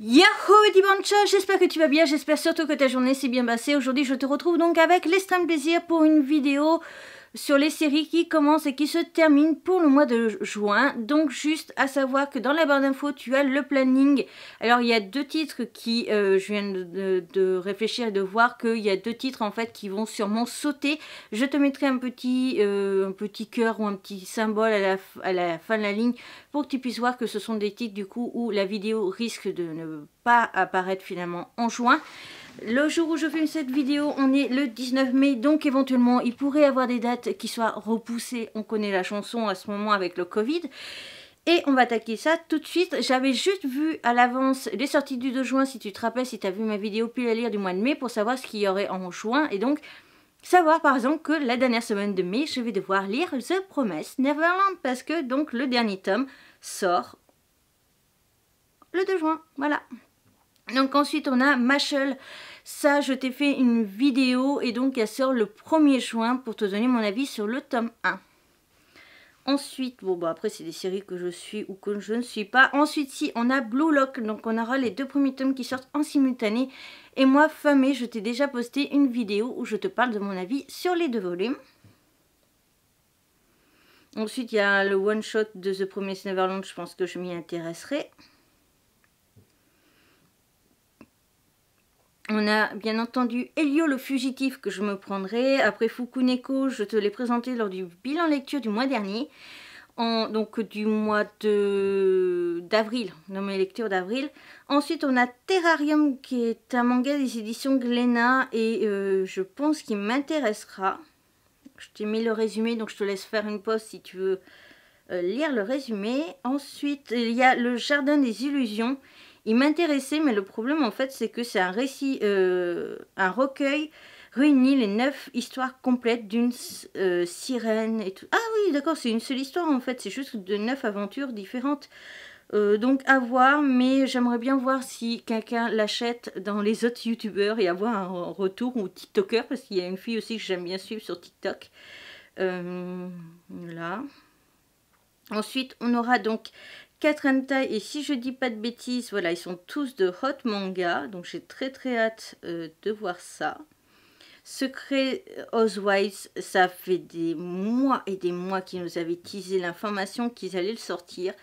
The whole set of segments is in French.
Yahoo dimanche, j'espère que tu vas bien, j'espère surtout que ta journée s'est bien passée. Aujourd'hui je te retrouve donc avec l'extrême plaisir pour une vidéo sur les séries qui commencent et qui se terminent pour le mois de juin. Donc juste à savoir que dans la barre d'infos, tu as le planning. Alors il y a deux titres qui, euh, je viens de, réfléchir et de voir qu'il y a deux titres en fait qui vont sûrement sauter. Je te mettrai un petit, euh, un petit cœur ou un petit symbole à la, à la fin de la ligne pour que tu puisses voir que ce sont des titres du coup où la vidéo risque de ne pas apparaître finalement en juin. Le jour où je filme cette vidéo, on est le 19 mai, donc éventuellement, il pourrait y avoir des dates qui soient repoussées. On connaît la chanson à ce moment avec le Covid. Et on va attaquer ça tout de suite. J'avais juste vu à l'avance les sorties du 2 juin, si tu te rappelles, si tu as vu ma vidéo puis la lire du mois de mai, pour savoir ce qu'il y aurait en juin. Et donc, savoir par exemple que la dernière semaine de mai, je vais devoir lire The Promise Neverland, parce que donc le dernier tome sort le 2 juin. Voilà. Donc ensuite on a Machel. Ça, je t'ai fait une vidéo et donc elle sort le 1er juin pour te donner mon avis sur le tome 1. Ensuite, bon bah après c'est des séries que je suis ou que je ne suis pas. Ensuite si on a Blue Lock, donc on aura les deux premiers tomes qui sortent en simultané. Et moi, fin mai, je t'ai déjà posté une vidéo où je te parle de mon avis sur les deux volumes. Ensuite, il y a le one-shot de The Promised Neverland, je pense que je m'y intéresserai. On a bien entendu Elio le fugitif que je me prendrai. Après Fukuneko, je te l'ai présenté lors du bilan lecture du mois dernier. En, donc du mois d'avril, dans mes lectures d'avril. Ensuite, on a Terrarium qui est un manga des éditions Glénat et euh, je pense qu'il m'intéressera. Je t'ai mis le résumé, donc je te laisse faire une pause si tu veux euh, lire le résumé. Ensuite, il y a Le Jardin des Illusions il m'intéressait, mais le problème en fait, c'est que c'est un récit, euh, un recueil réuni les neuf histoires complètes d'une euh, sirène et tout. Ah oui, d'accord, c'est une seule histoire en fait, c'est juste de neuf aventures différentes. Euh, donc à voir, mais j'aimerais bien voir si quelqu'un l'achète dans les autres youtubeurs et avoir un retour ou TikToker, parce qu'il y a une fille aussi que j'aime bien suivre sur TikTok. Euh, là. Ensuite, on aura donc 4 et si je dis pas de bêtises, voilà, ils sont tous de hot manga, donc j'ai très très hâte euh, de voir ça. Secret Oswise, ça fait des mois et des mois qu'ils nous avaient teasé l'information qu'ils allaient le sortir.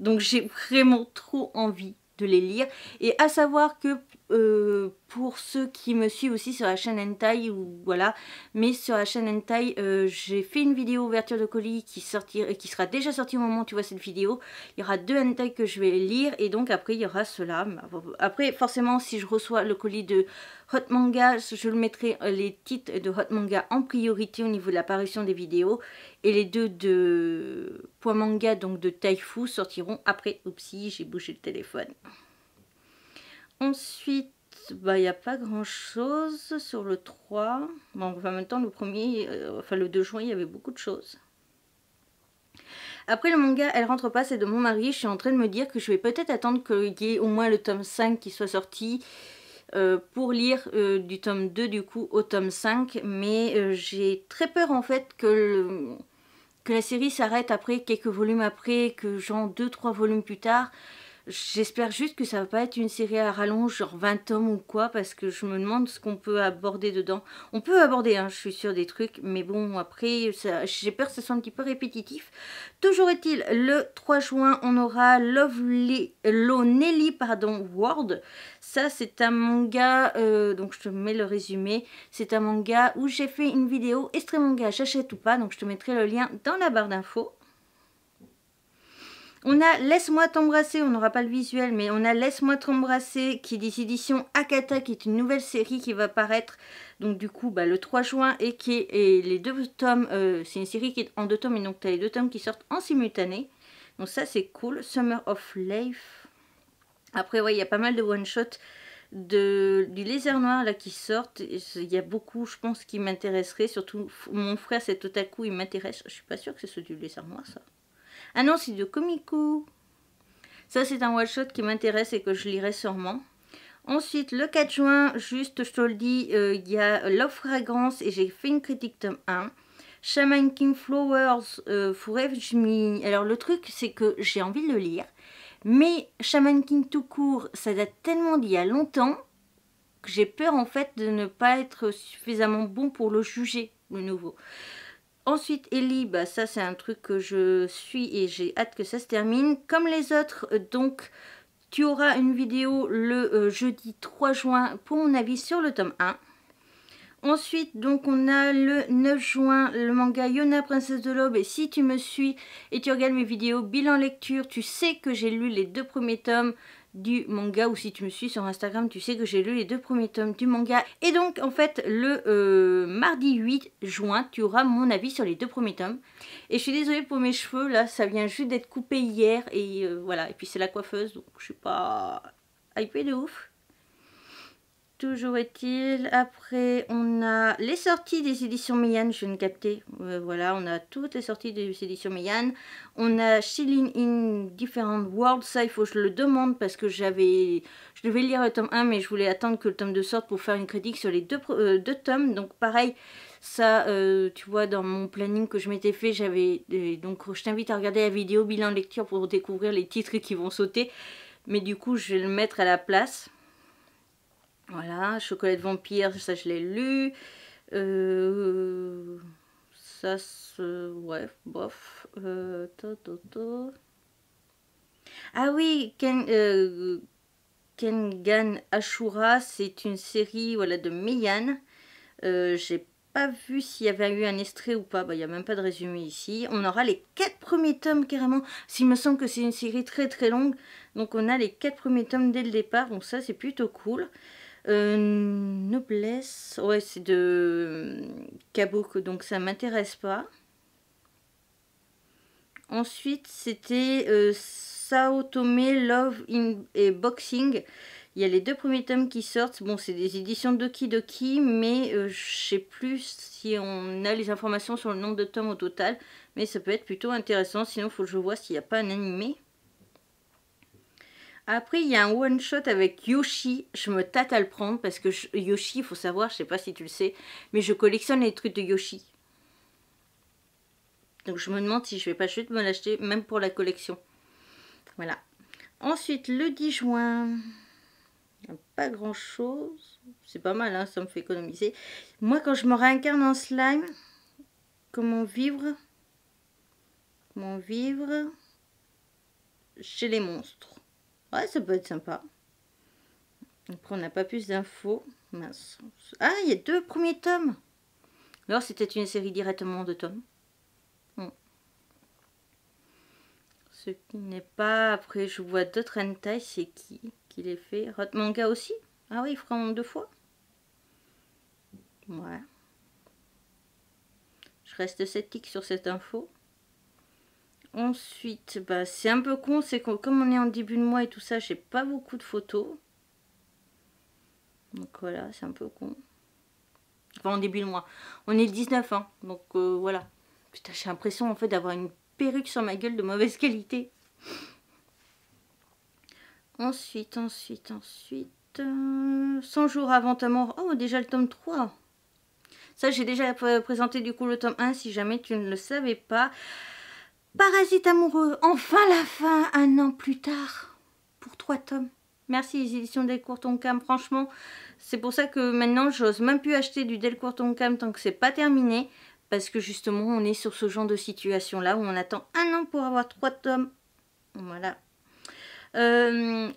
Donc j'ai vraiment trop envie de les lire. Et à savoir que euh, pour ceux qui me suivent aussi sur la chaîne Hentai ou voilà mais sur la chaîne Hentai euh, j'ai fait une vidéo ouverture de colis qui, et euh, qui sera déjà sortie au moment où tu vois cette vidéo il y aura deux Hentai que je vais lire et donc après il y aura cela après forcément si je reçois le colis de Hot Manga je le mettrai les titres de Hot Manga en priorité au niveau de l'apparition des vidéos et les deux de Point Manga donc de Taifu sortiront après oups j'ai bougé le téléphone Ensuite, bah, il n'y a pas grand-chose sur le 3. Bon, en même temps, le premier, euh, enfin le 2 juin, il y avait beaucoup de choses. Après le manga, elle rentre pas, c'est de mon mari. Je suis en train de me dire que je vais peut-être attendre qu'il y ait au moins le tome 5 qui soit sorti euh, pour lire euh, du tome 2 du coup au tome 5. Mais j'ai très peur en fait que que la série s'arrête après, quelques volumes après, que genre 2-3 volumes plus tard, J'espère juste que ça va pas être une série à rallonge, genre 20 tomes ou quoi, parce que je me demande ce qu'on peut aborder dedans. On peut aborder, hein, je suis sûre des trucs, mais bon, après, j'ai peur que ça soit un petit peu répétitif. Toujours est-il, le 3 juin, on aura Lovely, Lonely pardon, World. Ça, c'est un manga, euh, donc je te mets le résumé. C'est un manga où j'ai fait une vidéo extrêmement manga, j'achète ou pas, donc je te mettrai le lien dans la barre d'infos. On a Laisse-moi t'embrasser, on n'aura pas le visuel, mais on a Laisse-moi t'embrasser qui est des éditions Akata, qui est une nouvelle série qui va paraître donc du coup bah, le 3 juin et qui est et les deux tomes, euh, c'est une série qui est en deux tomes et donc tu as les deux tomes qui sortent en simultané. Donc ça c'est cool, Summer of Life. Après il y a pas mal de one-shots de, du lézard noir là qui sortent. Il y a beaucoup, je pense, qui m'intéresserait. Surtout, mon frère, c'est otaku, il m'intéresse. Je suis pas sûre que c'est soit du lézard noir, ça. Ah non, c'est de Komiku Ça, c'est un one-shot qui m'intéresse et que je lirai sûrement. Ensuite, le 4 juin, juste, je te le dis, euh, il y a Love Fragrance et j'ai fait une critique tome 1. Shaman King Flowers, euh, for Jimmy. Alors, le truc, c'est que j'ai envie de le lire. Mais Shaman King tout court, ça date tellement d'il y a longtemps que j'ai peur en fait de ne pas être suffisamment bon pour le juger, le nouveau. Ensuite, Ellie, bah, ça c'est un truc que je suis et j'ai hâte que ça se termine. Comme les autres, euh, donc tu auras une vidéo le euh, jeudi 3 juin pour mon avis sur le tome 1. Ensuite, donc on a le 9 juin, le manga Yona, Princesse de l'Aube. Et si tu me suis et tu regardes mes vidéos bilan lecture, tu sais que j'ai lu les deux premiers tomes du manga ou si tu me suis sur Instagram, tu sais que j'ai lu les deux premiers tomes du manga. Et donc en fait le euh, mardi 8 juin, tu auras mon avis sur les deux premiers tomes. Et je suis désolée pour mes cheveux, là ça vient juste d'être coupé hier et euh, voilà. Et puis c'est la coiffeuse donc je suis pas hypée de ouf. Toujours est-il, après on a les sorties des éditions Meyane je viens de capter, euh, voilà, on a toutes les sorties des éditions Meyane On a Chilling in Different Worlds, ça il faut que je le demande parce que j'avais, je devais lire le tome 1 mais je voulais attendre que le tome 2 sorte pour faire une critique sur les deux, euh, deux tomes, donc pareil, ça, euh, tu vois, dans mon planning que je m'étais fait, j'avais, donc je t'invite à regarder la vidéo bilan lecture pour découvrir les titres qui vont sauter, mais du coup je vais le mettre à la place. Voilà, Chocolat de vampire, ça je l'ai lu. Euh, ça, ouais, bof. Euh, to, to, Ah oui, Ken, euh, Kengan Ashura, c'est une série voilà, de Miyan. J'ai pas vu s'il y avait eu un extrait ou pas. Bah, il n'y a même pas de résumé ici. On aura les quatre premiers tomes carrément. S'il me semble que c'est une série très très longue. Donc on a les quatre premiers tomes dès le départ. Donc ça, c'est plutôt cool. Euh, noblesse, ouais, c'est de Kabuk, euh, donc ça m'intéresse pas. Ensuite, c'était Saotome, euh, Sao Tome Love in, et Boxing. Il y a les deux premiers tomes qui sortent. Bon, c'est des éditions Doki Doki, mais je je sais plus si on a les informations sur le nombre de tomes au total. Mais ça peut être plutôt intéressant, sinon il faut que je vois s'il n'y a pas un animé. Après, il y a un one-shot avec Yoshi. Je me tâte à le prendre parce que Yoshi, il faut savoir, je sais pas si tu le sais, mais je collectionne les trucs de Yoshi. Donc je me demande si je vais pas juste me l'acheter, même pour la collection. Voilà. Ensuite, le 10 juin, pas grand-chose. C'est pas mal, hein, ça me fait économiser. Moi, quand je me réincarne en slime, comment vivre Comment vivre chez les monstres ça peut être sympa. Après, on n'a pas plus d'infos. Ah, il y a deux premiers tomes. Alors c'était une série directement de tomes. Hmm. Ce qui n'est pas... Après, je vois d'autres hentai. C'est qui qui les fait Rotmanga Manga aussi Ah oui, fera en deux fois Ouais. Je reste sceptique sur cette info. Ensuite, bah, c'est un peu con, c'est que comme on est en début de mois et tout ça, j'ai pas beaucoup de photos. Donc voilà, c'est un peu con. Enfin, en début de mois. On est le 19, hein, donc euh, voilà. Putain, j'ai l'impression en fait d'avoir une perruque sur ma gueule de mauvaise qualité. Ensuite, ensuite, ensuite... 100 euh, jours avant ta mort. Oh, déjà le tome 3. Ça, j'ai déjà euh, présenté du coup le tome 1, si jamais tu ne le savais pas. Parasite amoureux, enfin la fin, un an plus tard, pour trois tomes. Merci les éditions Delcourt Tonkam, franchement, c'est pour ça que maintenant j'ose même plus acheter du Delcourt Tonkam tant que c'est pas terminé, parce que justement on est sur ce genre de situation là où on attend un an pour avoir trois tomes. Voilà, euh, euh,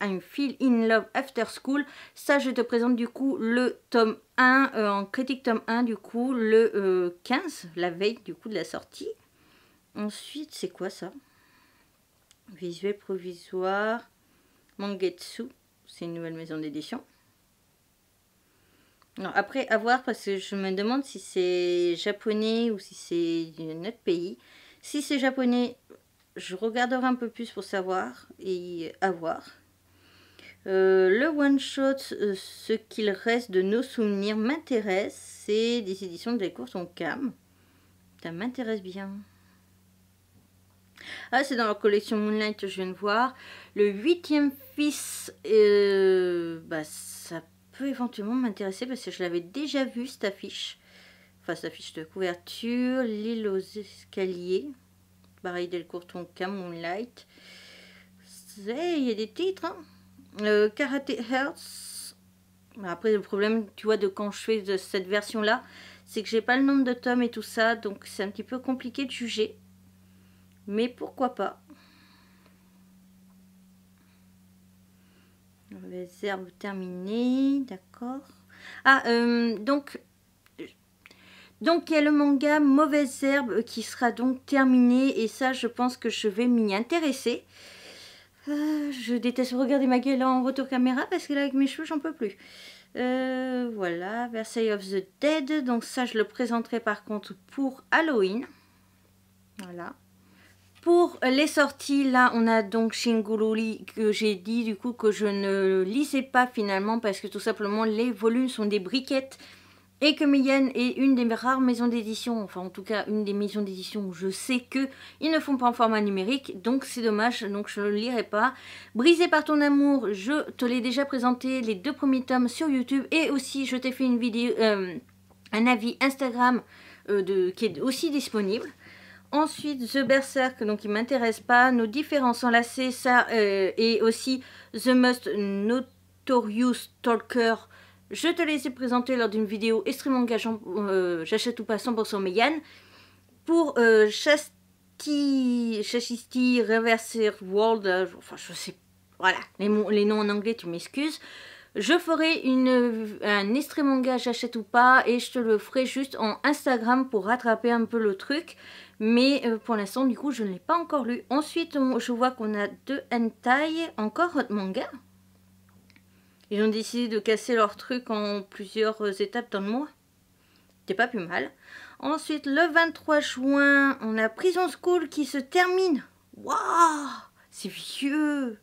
I'm, feel, in love after school. Ça, je te présente du coup le tome 1, euh, en critique tome 1 du coup, le 15, la veille du coup de la sortie. Ensuite, c'est quoi ça Visuel provisoire, Mangetsu, c'est une nouvelle maison d'édition. Après, à voir, parce que je me demande si c'est japonais ou si c'est d'un autre pays. Si c'est japonais, je regarderai un peu plus pour savoir et avoir euh, le one-shot, euh, ce qu'il reste de nos souvenirs, m'intéresse. C'est des éditions de courses en cam. Ça m'intéresse bien. Ah, c'est dans la collection Moonlight, je viens de voir. Le huitième fils, euh, bah, ça peut éventuellement m'intéresser parce que je l'avais déjà vu cette affiche. Enfin, cette affiche de couverture, l'île aux escaliers. Pareil, Delcourton, Camon Light. Il y a des titres. Hein. Euh, Karate Hearts. Après, le problème, tu vois, de quand je fais cette version-là, c'est que j'ai pas le nombre de tomes et tout ça, donc c'est un petit peu compliqué de juger. Mais pourquoi pas Les herbes terminées, d'accord. Ah, euh, donc donc il y a le manga Mauvaise Herbe qui sera donc terminé et ça je pense que je vais m'y intéresser. Euh, je déteste regarder ma gueule en retour caméra parce que là avec mes cheveux j'en peux plus. Euh, voilà, Versailles of the Dead, donc ça je le présenterai par contre pour Halloween. Voilà. Pour les sorties, là on a donc Shingururi que j'ai dit du coup que je ne lisais pas finalement parce que tout simplement les volumes sont des briquettes et que Millen est une des rares maisons d'édition, enfin en tout cas une des maisons d'édition où je sais que ils ne font pas en format numérique, donc c'est dommage, donc je ne le lirai pas. Brisé par ton amour, je te l'ai déjà présenté, les deux premiers tomes sur YouTube, et aussi je t'ai fait une vidéo, euh, un avis Instagram euh, de, qui est aussi disponible. Ensuite, The Berserk, donc il m'intéresse pas, Nos différences enlacées, ça, euh, et aussi The Most Notorious Talker, je te les ai présentés lors d'une vidéo extrêmement engageante, euh, j'achète ou pas 100% Mégane, pour euh, Chasti, Reverser World, euh, enfin je sais, voilà, les, les noms en anglais tu m'excuses. Je ferai une, un extrait manga j'achète ou pas et je te le ferai juste en Instagram pour rattraper un peu le truc. Mais euh, pour l'instant du coup je ne l'ai pas encore lu. Ensuite je vois qu'on a deux hentai, encore autre manga ils ont décidé de casser leur truc en plusieurs euh, étapes dans le mois. C'était pas plus mal. Ensuite, le 23 juin, on a Prison School qui se termine. Waouh C'est vieux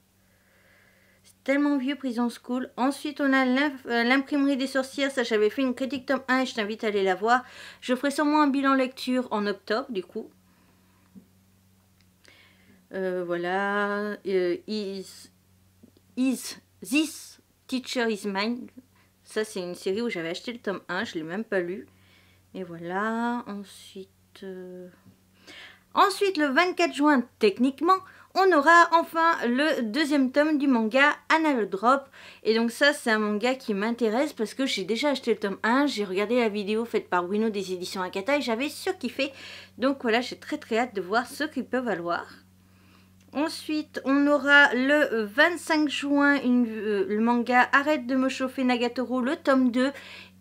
C'est tellement vieux Prison School. Ensuite, on a euh, l'imprimerie des sorcières. Ça, j'avais fait une critique tome 1 et je t'invite à aller la voir. Je ferai sûrement un bilan lecture en octobre, du coup. Euh, voilà. is, is, this Teacher is Mine. Ça, c'est une série où j'avais acheté le tome 1, je ne l'ai même pas lu. Et voilà, ensuite... Euh, ensuite, le 24 juin, techniquement, on aura enfin le deuxième tome du manga Analodrop. Drop. Et donc ça, c'est un manga qui m'intéresse parce que j'ai déjà acheté le tome 1, j'ai regardé la vidéo faite par Wino des éditions Akata et j'avais surkiffé. Donc voilà, j'ai très très hâte de voir ce qu'il peut valoir. Ensuite, on aura le 25 euh, juin euh, le manga Arrête de me chauffer Nagatoro, le tome 2.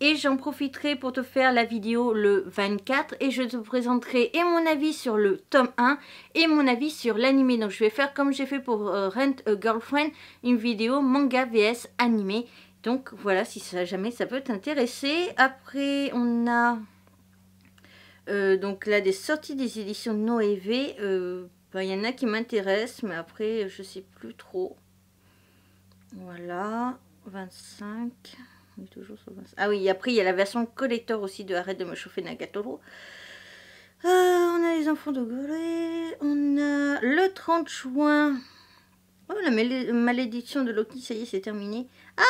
Et j'en profiterai pour te faire la vidéo le 24 et je te présenterai et mon avis sur le tome 1 et mon avis sur l'animé. Donc je vais faire comme j'ai fait pour euh, Rent a Girlfriend, une vidéo manga vs animé. Donc voilà, si ça, jamais ça peut t'intéresser. Après, on a donc là des sorties des éditions de Noévé. Ben, il y en a qui m'intéressent, mais après, je sais plus trop. Voilà, 25. Ah oui, après, il y a la version collector aussi de Arrête de me chauffer Nagatoro. Euh, on a les enfants de Gorée. On a le 30 juin. Oh, la malédiction de Loki, ça y est, c'est terminé. Ah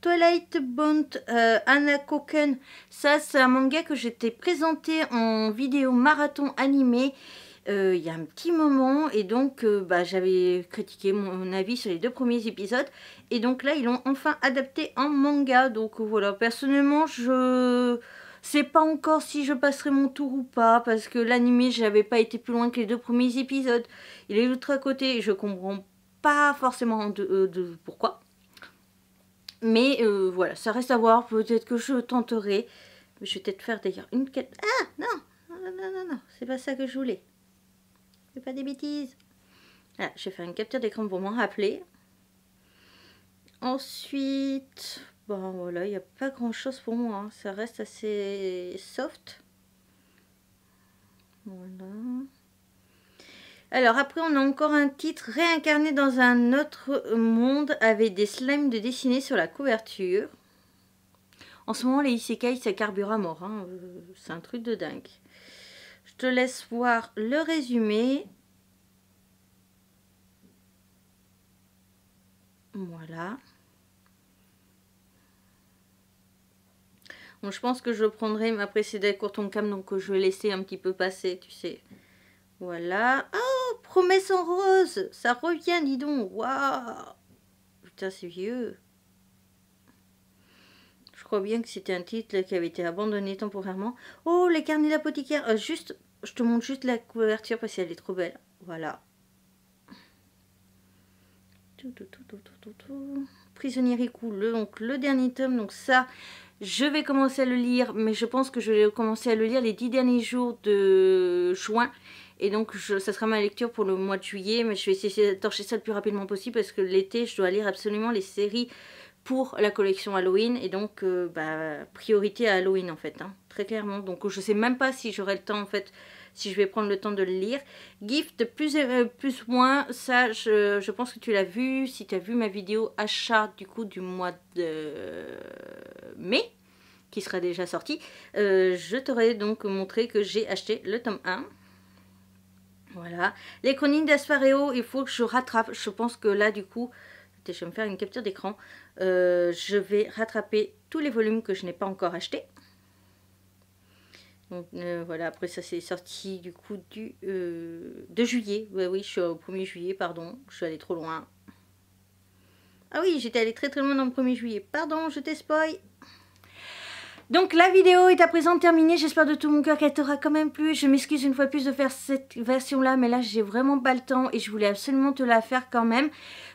Twilight Bond, euh, Anna Koken. Ça, c'est un manga que j'étais présenté en vidéo marathon animé euh, il y a un petit moment et donc euh, bah, j'avais critiqué mon avis sur les deux premiers épisodes et donc là ils l'ont enfin adapté en manga donc voilà personnellement je sais pas encore si je passerai mon tour ou pas parce que l'animé j'avais pas été plus loin que les deux premiers épisodes il est l'autre à côté et je comprends pas forcément de, euh, pourquoi mais voilà, ça reste à voir. Peut-être que je tenterai. Je vais peut-être faire d'ailleurs une quête. Ah non Non, non, non, non. C'est pas ça que je voulais pas des bêtises. je vais faire une capture d'écran pour m'en rappeler. Ensuite, bon voilà, il n'y a pas grand chose pour moi. Hein. Ça reste assez soft. Voilà. Alors après, on a encore un titre réincarné dans un autre monde avec des slimes de dessinés sur la couverture. En ce moment, les isekai, ça carbure à mort. Hein. Euh, c'est un truc de dingue te laisse voir le résumé. Voilà. Bon, je pense que je prendrai ma précédente en cam, donc euh, je vais laisser un petit peu passer, tu sais. Voilà. Oh, promesse en rose Ça revient, dis donc Waouh Putain, c'est vieux je crois bien que c'était un titre qui avait été abandonné temporairement. Oh, les carnets d'apothicaire. Euh, juste, je te montre juste la couverture parce qu'elle est trop belle. Voilà. Prisonnier cool, donc le dernier tome. Donc ça, je vais commencer à le lire, mais je pense que je vais commencer à le lire les dix derniers jours de juin. Et donc, ça sera ma lecture pour le mois de juillet, mais je vais essayer de torcher ça le plus rapidement possible parce que l'été, je dois lire absolument les séries pour la collection Halloween. Et donc, euh, bah, priorité à Halloween en fait, hein, très clairement. Donc, je sais même pas si j'aurai le temps en fait si je vais prendre le temps de le lire. Gift, plus euh, plus moins, ça je, pense que tu l'as vu, si tu as vu ma vidéo achat du coup du mois de mai, qui sera déjà sortie, euh, je t'aurais donc montré que j'ai acheté le tome 1. Voilà. Les chroniques d'Aspareo, il faut que je rattrape. Je pense que là, du coup, je vais me faire une capture d'écran. Euh, je vais rattraper tous les volumes que je n'ai pas encore achetés. Donc euh, voilà, après ça c'est sorti du coup du euh, juillet. oui, je suis au 1er juillet, pardon, je suis allée trop loin. Ah oui, j'étais allée très très loin dans le 1er juillet. Pardon, je t'es spoil. Donc la vidéo est à présent terminée, j'espère de tout mon cœur qu'elle t'aura quand même plu. Je m'excuse une fois plus de faire cette version là, mais là j'ai vraiment pas le temps et je voulais absolument te la faire quand même.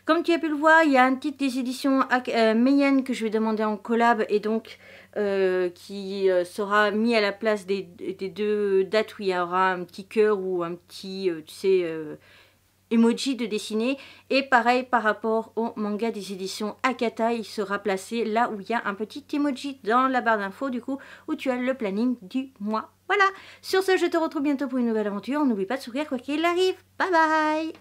Comme tu as pu le voir, il y a un titre des éditions euh, Mayenne que je vais demander en collab et donc euh, qui euh, sera mis à la place des, deux dates où il y aura un petit cœur ou un petit, tu sais emoji de dessiner. Et pareil par rapport au manga des éditions Akata, il sera placé là où il y a un petit emoji dans la barre d'infos du coup où tu as le planning du mois. Voilà, sur ce je te retrouve bientôt pour une nouvelle aventure, n'oublie pas de sourire quoi qu'il arrive, bye bye